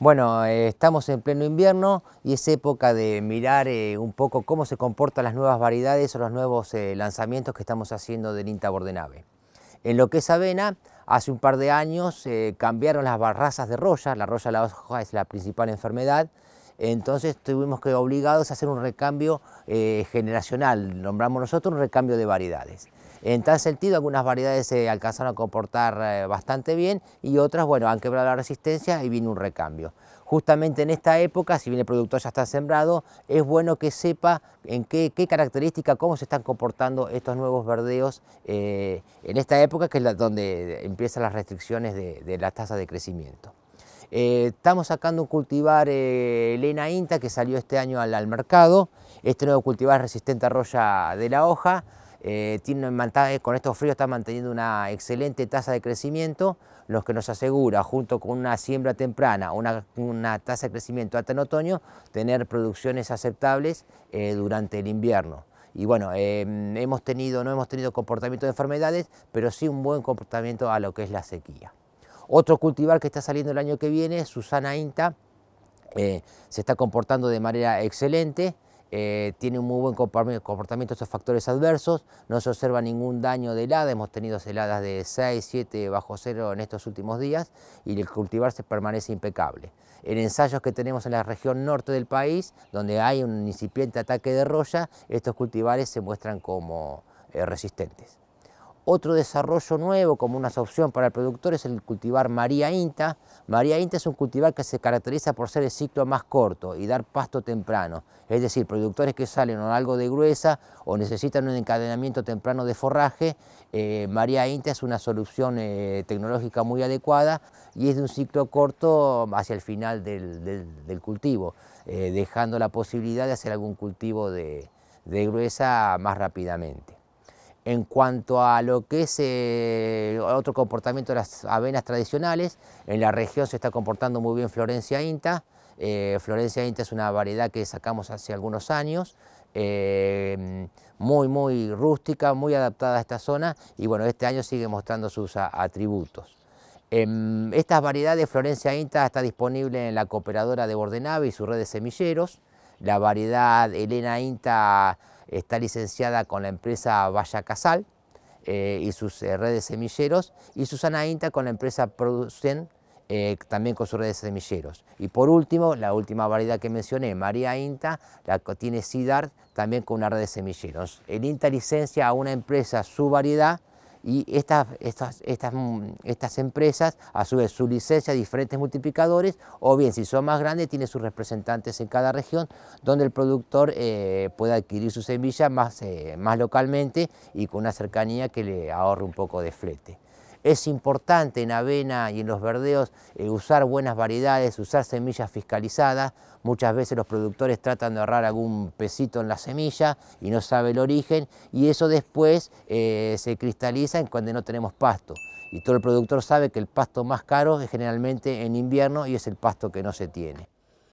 Bueno, estamos en pleno invierno y es época de mirar eh, un poco cómo se comportan las nuevas variedades o los nuevos eh, lanzamientos que estamos haciendo del INTA Bordenave. En lo que es avena, hace un par de años eh, cambiaron las barrazas de roya, la roya la hoja es la principal enfermedad, entonces tuvimos que obligados a hacer un recambio generacional, nombramos nosotros un recambio de variedades. En tal sentido, algunas variedades se alcanzaron a comportar eh, bastante bien y otras, bueno, han quebrado la resistencia y vino un recambio. Justamente en esta época, si bien el productor ya está sembrado, es bueno que sepa en qué, característica, cómo se están comportando estos nuevos verdeos eh, en esta época, que es la, donde empiezan las restricciones de, de la tasa de crecimiento. Eh, estamos sacando un cultivar eh, Elena Inta que salió este año al, al mercado. Este nuevo cultivar es resistente a roya de la hoja. Eh, eh, con estos fríos está manteniendo una excelente tasa de crecimiento, lo que nos asegura, junto con una siembra temprana, una, tasa de crecimiento hasta en otoño, tener producciones aceptables eh, durante el invierno. Y bueno, em, hemos tenido, no hemos tenido comportamiento de enfermedades, pero sí un buen comportamiento a lo que es la sequía. Otro cultivar que está saliendo el año que viene, Susana Inta, se está comportando de manera excelente, eh, tiene un muy buen comportamiento a estos factores adversos, no se observa ningún daño de helada, hemos tenido heladas de 6, 7 bajo cero en estos últimos días y el cultivar se permanece impecable. En ensayos que tenemos en la región norte del país, donde hay un incipiente ataque de roya, estos cultivares se muestran como eh, resistentes. Otro desarrollo nuevo como una opción para el productor es el cultivar María Inta. María Inta es un cultivar que se caracteriza por ser el ciclo más corto y dar pasto temprano. Es decir, productores que salen o algo de gruesa o necesitan un encadenamiento temprano de forraje, eh, María Inta es una solución eh, tecnológica muy adecuada y es de un ciclo corto hacia el final del, cultivo, eh, dejando la posibilidad de hacer algún cultivo de gruesa más rápidamente. En cuanto a lo que es eh, otro comportamiento de las avenas tradicionales, en la región se está comportando muy bien Florencia Inta. Eh, Florencia Inta es una variedad que sacamos hace algunos años, eh, muy, muy rústica, muy adaptada a esta zona y bueno, este año sigue mostrando sus atributos. Em, estas variedades Florencia Inta está disponible en la cooperadora de Bordenave y su red de semilleros. La variedad Elena Inta está licenciada con la empresa Valla Casal eh, y sus eh, redes semilleros, y Susana Inta con la empresa Producen, eh, también con sus redes semilleros. Y por último, la última variedad que mencioné, María Inta, la tiene SIDAR, también con una red de semilleros. El INTA licencia a una empresa su variedad y estas, estas, estas, mm, estas, empresas, a su vez, su licencia diferentes multiplicadores, o bien, si son más grandes, tiene sus representantes en cada región, donde el productor eh, puede adquirir su semilla más, eh, más localmente y con una cercanía que le ahorre un poco de flete. Es importante en avena y en los verdeos eh, usar buenas variedades, usar semillas fiscalizadas. Muchas veces los productores tratan de ahorrar algún pesito en la semilla y no sabe el origen y eso después eh, se cristaliza en cuando no tenemos pasto. Y todo el productor sabe que el pasto más caro es generalmente en invierno y es el pasto que no se tiene.